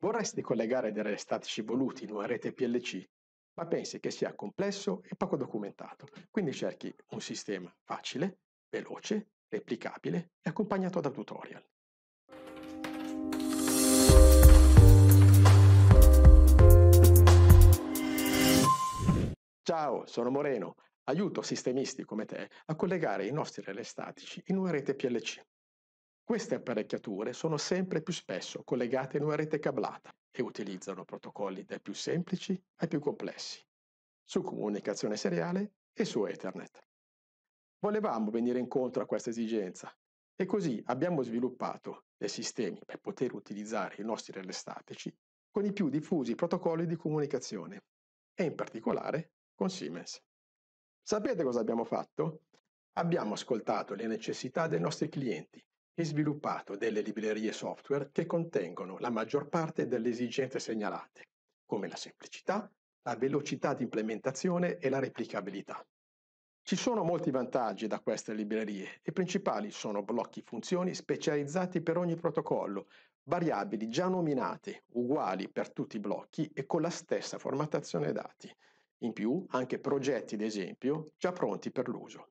Vorresti collegare dei relay statici voluti in una rete PLC, ma pensi che sia complesso e poco documentato, quindi cerchi un sistema facile, veloce, replicabile e accompagnato da tutorial. Ciao, sono Moreno. Aiuto sistemisti come te a collegare i nostri relay in una rete PLC. Queste apparecchiature sono sempre più spesso collegate in una rete cablata e utilizzano protocolli dai più semplici ai più complessi, su comunicazione seriale e su Ethernet. Volevamo venire incontro a questa esigenza e così abbiamo sviluppato dei sistemi per poter utilizzare i nostri relè statici con i più diffusi protocolli di comunicazione e in particolare con Siemens. Sapete cosa abbiamo fatto? Abbiamo ascoltato le necessità dei nostri clienti e sviluppato delle librerie software che contengono la maggior parte delle esigenze segnalate, come la semplicità, la velocità di implementazione e la replicabilità. Ci sono molti vantaggi da queste librerie. I principali sono blocchi funzioni specializzati per ogni protocollo, variabili già nominate, uguali per tutti i blocchi e con la stessa formattazione dati. In più, anche progetti, ad esempio, già pronti per l'uso.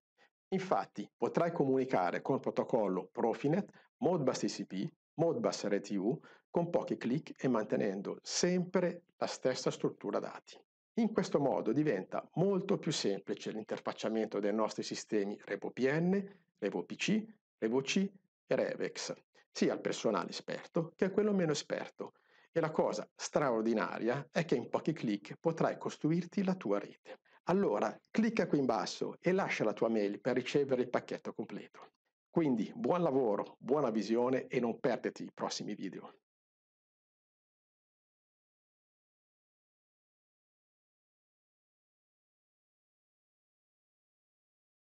Infatti potrai comunicare con il protocollo Profinet, Modbus TCP, Modbus RTU con pochi clic e mantenendo sempre la stessa struttura dati. In questo modo diventa molto più semplice l'interfacciamento dei nostri sistemi RevoPN, RevoPC, RevoC e Revex, sia al personale esperto che a quello meno esperto. E la cosa straordinaria è che in pochi clic potrai costruirti la tua rete. Allora, clicca qui in basso e lascia la tua mail per ricevere il pacchetto completo. Quindi buon lavoro, buona visione e non perderti i prossimi video.